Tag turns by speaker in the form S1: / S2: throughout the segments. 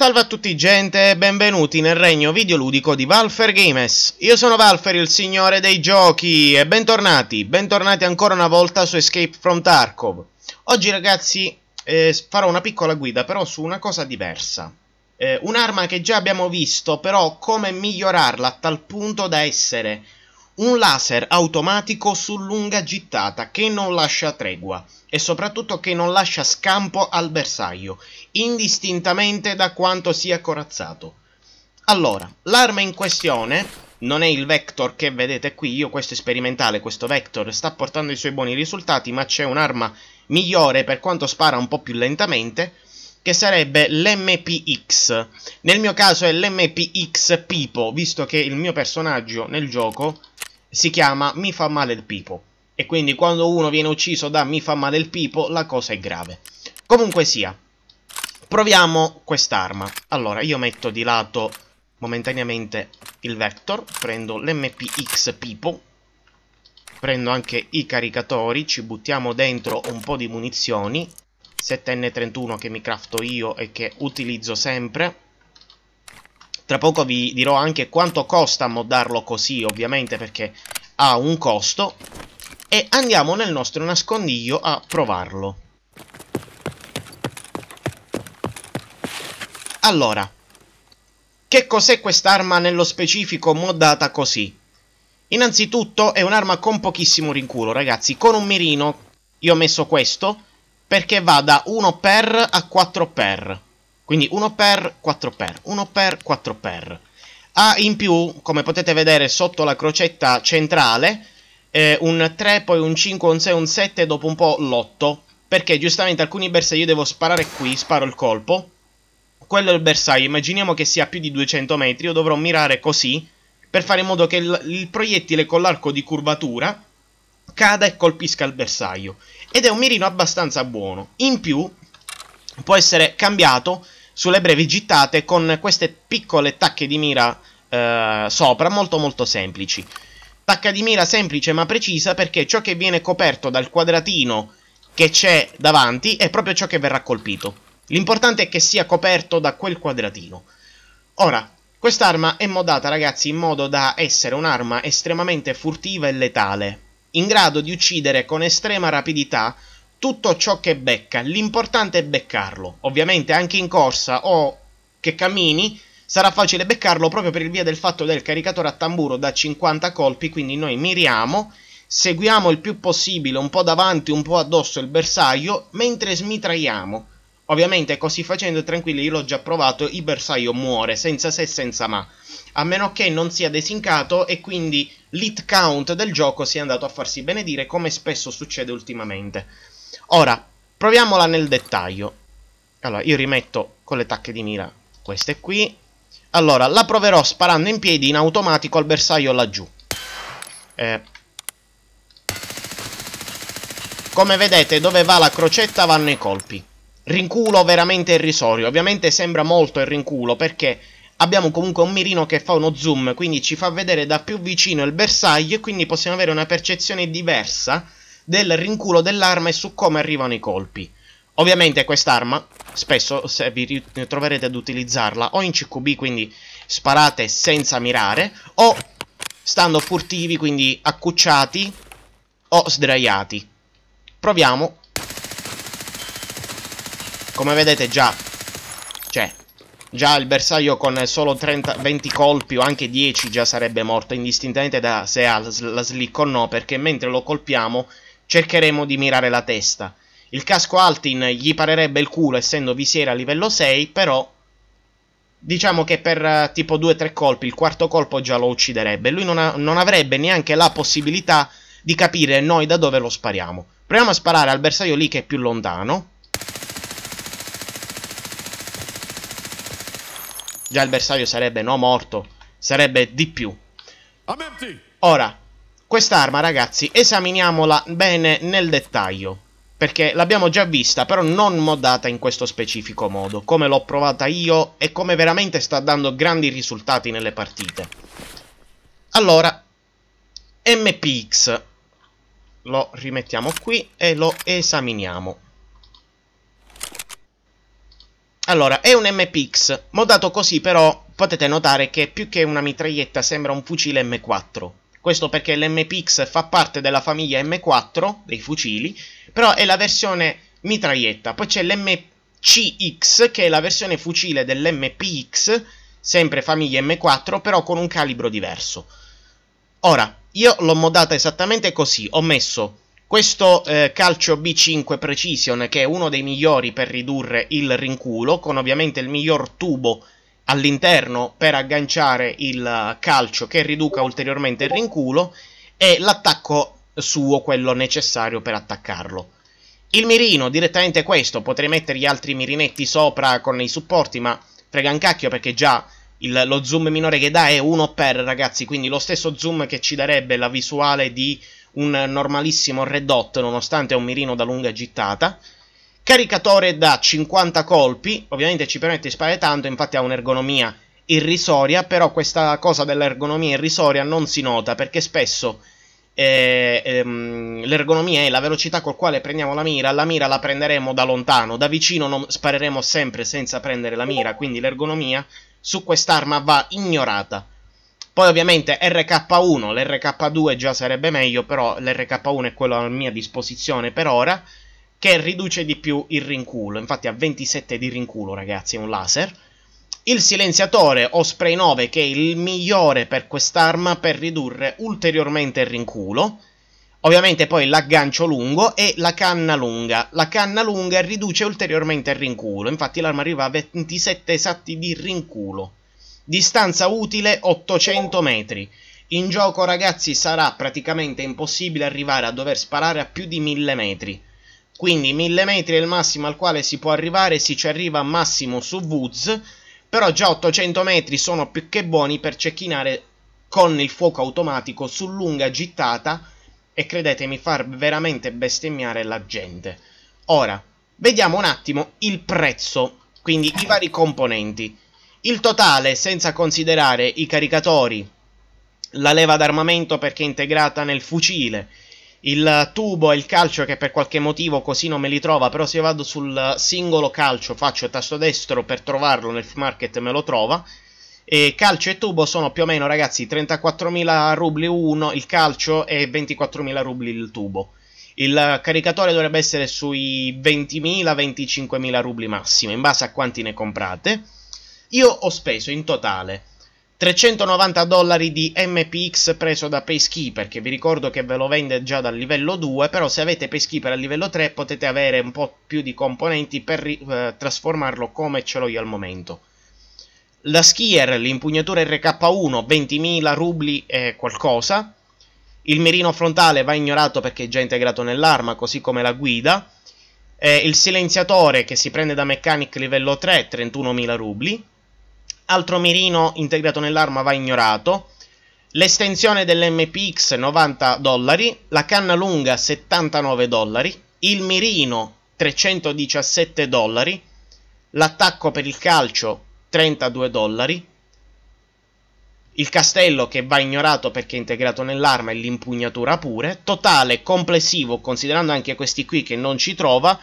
S1: Salve a tutti gente e benvenuti nel regno videoludico di Valfer Games. Io sono Valfer, il signore dei giochi, e bentornati, bentornati ancora una volta su Escape from Tarkov. Oggi ragazzi eh, farò una piccola guida però su una cosa diversa. Eh, Un'arma che già abbiamo visto, però come migliorarla a tal punto da essere un laser automatico su lunga gittata che non lascia tregua e soprattutto che non lascia scampo al bersaglio, indistintamente da quanto sia corazzato. Allora, l'arma in questione non è il Vector che vedete qui, io questo è sperimentale, questo Vector sta portando i suoi buoni risultati, ma c'è un'arma migliore per quanto spara un po' più lentamente, che sarebbe l'MPX. Nel mio caso è l'MPX Pipo, visto che il mio personaggio nel gioco si chiama Mi fa male il pipo. E quindi quando uno viene ucciso da Mi fa male il pipo, la cosa è grave. Comunque sia, proviamo quest'arma. Allora, io metto di lato momentaneamente il Vector, prendo l'MPX pipo, prendo anche i caricatori, ci buttiamo dentro un po' di munizioni, 7N31 che mi crafto io e che utilizzo sempre, tra poco vi dirò anche quanto costa moddarlo così, ovviamente, perché ha un costo. E andiamo nel nostro nascondiglio a provarlo. Allora, che cos'è quest'arma nello specifico moddata così? Innanzitutto è un'arma con pochissimo rinculo, ragazzi. Con un mirino, io ho messo questo, perché va da 1 per a 4 per. Quindi 1 per, 4 per, 1 per, 4 per. Ha in più, come potete vedere sotto la crocetta centrale, eh, un 3, poi un 5, un 6, un 7, dopo un po' l'8. Perché giustamente alcuni bersagli io devo sparare qui, sparo il colpo. Quello è il bersaglio, immaginiamo che sia più di 200 metri, io dovrò mirare così, per fare in modo che il, il proiettile con l'arco di curvatura cada e colpisca il bersaglio. Ed è un mirino abbastanza buono. In più, può essere cambiato sulle brevi gittate con queste piccole tacche di mira eh, sopra, molto molto semplici. Tacca di mira semplice ma precisa perché ciò che viene coperto dal quadratino che c'è davanti è proprio ciò che verrà colpito. L'importante è che sia coperto da quel quadratino. Ora, quest'arma è modata ragazzi in modo da essere un'arma estremamente furtiva e letale, in grado di uccidere con estrema rapidità tutto ciò che becca, l'importante è beccarlo. Ovviamente anche in corsa o che cammini sarà facile beccarlo proprio per il via del fatto del caricatore a tamburo da 50 colpi, quindi noi miriamo, seguiamo il più possibile un po' davanti, un po' addosso il bersaglio, mentre smitraiamo. Ovviamente così facendo tranquilli, io l'ho già provato, il bersaglio muore, senza se e senza ma. A meno che non sia desincato e quindi l'hit count del gioco sia andato a farsi benedire come spesso succede ultimamente. Ora, proviamola nel dettaglio. Allora, io rimetto con le tacche di mira queste qui. Allora, la proverò sparando in piedi in automatico al bersaglio laggiù. Eh. Come vedete, dove va la crocetta vanno i colpi. Rinculo veramente irrisorio. Ovviamente sembra molto il rinculo perché abbiamo comunque un mirino che fa uno zoom, quindi ci fa vedere da più vicino il bersaglio e quindi possiamo avere una percezione diversa del rinculo dell'arma e su come arrivano i colpi. Ovviamente quest'arma, spesso se vi troverete ad utilizzarla, o in CQB, quindi sparate senza mirare, o stando furtivi, quindi accucciati o sdraiati. Proviamo. Come vedete già, cioè, già il bersaglio con solo 30, 20 colpi o anche 10 già sarebbe morto, indistintamente da se ha la slick o no, perché mentre lo colpiamo cercheremo di mirare la testa. Il casco Altin gli parerebbe il culo essendo visiera a livello 6, però diciamo che per eh, tipo 2-3 colpi il quarto colpo già lo ucciderebbe. Lui non, ha, non, avrebbe neanche la possibilità di capire noi da dove lo spariamo. Proviamo a sparare al bersaglio lì che è più lontano. Già il bersaglio sarebbe no morto, sarebbe di più. Ora, Quest'arma, ragazzi, esaminiamola bene nel dettaglio. Perché l'abbiamo già vista, però non modata in questo specifico modo, come l'ho provata io e come veramente sta dando grandi risultati nelle partite. Allora, MPX. Lo rimettiamo qui e lo esaminiamo. Allora, è un MPX, modato così però potete notare che più che una mitraglietta sembra un fucile M4. Questo perché l'MPX fa parte della famiglia M4 dei fucili, però è la versione mitraglietta. Poi c'è l'MCX che è la versione fucile dell'MPX, sempre famiglia M4, però con un calibro diverso. Ora, io l'ho modata esattamente così, ho messo questo eh, calcio B5 Precision che è uno dei migliori per ridurre il rinculo, con ovviamente il miglior tubo all'interno per agganciare il calcio che riduca ulteriormente il rinculo e l'attacco suo, quello necessario per attaccarlo. Il mirino, direttamente questo, potrei mettere gli altri mirinetti sopra con i supporti, ma frega un cacchio perché già il, lo zoom minore che dà è 1 per ragazzi, quindi lo stesso zoom che ci darebbe la visuale di un normalissimo red dot, nonostante è un mirino da lunga gittata caricatore da 50 colpi, ovviamente ci permette di sparare tanto, infatti ha un'ergonomia irrisoria, però questa cosa dell'ergonomia irrisoria non si nota perché spesso eh, ehm, l'ergonomia è la velocità col quale prendiamo la mira, la mira la prenderemo da lontano, da vicino non, spareremo sempre senza prendere la mira, quindi l'ergonomia su quest'arma va ignorata. Poi ovviamente RK1, l'RK2 già sarebbe meglio, però l'RK1 è quello a mia disposizione per ora che riduce di più il rinculo, infatti ha 27 di rinculo ragazzi, è un laser. Il silenziatore o spray 9 che è il migliore per quest'arma per ridurre ulteriormente il rinculo. Ovviamente poi l'aggancio lungo e la canna lunga. La canna lunga riduce ulteriormente il rinculo, infatti l'arma arriva a 27 esatti di rinculo. Distanza utile 800 metri. In gioco ragazzi sarà praticamente impossibile arrivare a dover sparare a più di 1000 metri quindi 1000 metri è il massimo al quale si può arrivare, si ci arriva massimo su Woods, però già 800 metri sono più che buoni per cecchinare con il fuoco automatico su lunga gittata e credetemi far veramente bestemmiare la gente. Ora, vediamo un attimo il prezzo, quindi i vari componenti. Il totale, senza considerare i caricatori, la leva d'armamento perché è integrata nel fucile, il tubo e il calcio che per qualche motivo così non me li trova, però se io vado sul singolo calcio faccio tasto destro per trovarlo nel market me lo trova. E calcio e tubo sono più o meno ragazzi 34.000 rubli uno il calcio e 24.000 rubli il tubo. Il caricatore dovrebbe essere sui 20.000-25.000 rubli massimo, in base a quanti ne comprate. Io ho speso in totale 390 dollari di MPX preso da Pacekeeper, che vi ricordo che ve lo vende già dal livello 2, però se avete Pacekeeper al livello 3 potete avere un po' più di componenti per eh, trasformarlo come ce l'ho io al momento. La skier, l'impugnatura RK1, 20.000 rubli e qualcosa. Il mirino frontale va ignorato perché è già integrato nell'arma, così come la guida. Eh, il silenziatore che si prende da Mechanic livello 3, 31.000 rubli altro mirino integrato nell'arma va ignorato, l'estensione dell'MPX 90 dollari, la canna lunga 79 dollari, il mirino 317 dollari, l'attacco per il calcio 32 dollari, il castello che va ignorato perché è integrato nell'arma e l'impugnatura pure, totale complessivo considerando anche questi qui che non ci trova,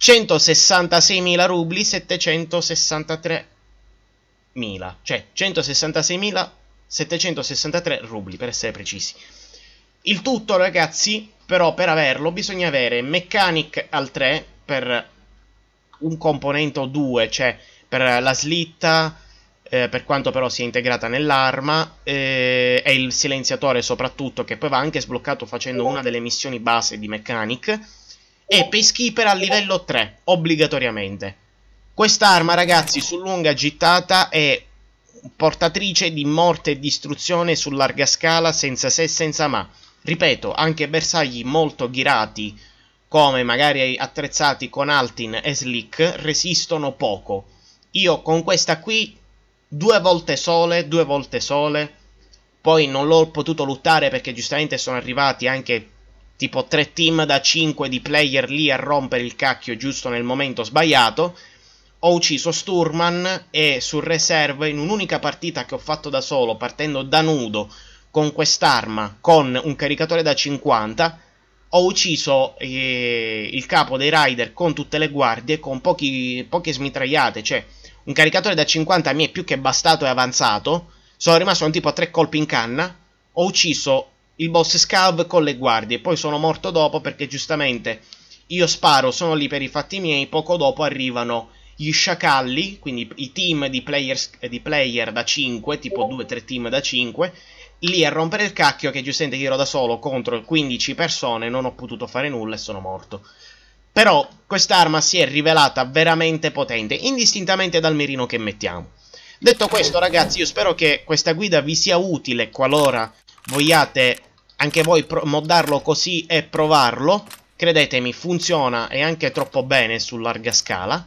S1: 166.000 rubli 763 100.000, cioè 166.763 rubli per essere precisi. Il tutto ragazzi, però per averlo bisogna avere Mechanic al 3 per un componente o due, cioè per la slitta, eh, per quanto però sia integrata nell'arma, eh, e il silenziatore soprattutto, che poi va anche sbloccato facendo una delle missioni base di Mechanic, e Peacekeeper a livello 3, obbligatoriamente. Quest'arma, ragazzi, su lunga gittata è portatrice di morte e distruzione su larga scala senza se e senza ma. Ripeto, anche bersagli molto girati, come magari attrezzati con Altin e Slick, resistono poco. Io con questa qui, due volte sole, due volte sole, poi non l'ho potuto lottare perché giustamente sono arrivati anche tipo tre team da 5 di player lì a rompere il cacchio giusto nel momento sbagliato, ho ucciso Sturman e sul reserve in un'unica partita che ho fatto da solo, partendo da nudo, con quest'arma, con un caricatore da 50, ho ucciso eh, il capo dei rider con tutte le guardie, con pochi, poche smitragliate, cioè un caricatore da 50 mi è più che bastato e avanzato, sono rimasto un tipo a tre colpi in canna, ho ucciso il boss Scav con le guardie, poi sono morto dopo perché giustamente io sparo, sono lì per i fatti miei, poco dopo arrivano gli sciacalli, quindi i team di, players, eh, di player da 5, tipo 2-3 team da 5, lì a rompere il cacchio che giustamente io ero da solo contro 15 persone, non ho potuto fare nulla e sono morto. Però quest'arma si è rivelata veramente potente, indistintamente dal mirino che mettiamo. Detto questo ragazzi, io spero che questa guida vi sia utile qualora vogliate anche voi moddarlo così e provarlo. Credetemi, funziona e anche troppo bene su larga scala.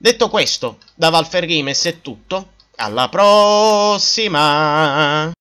S1: Detto questo, da Valfergames è tutto, alla prossima!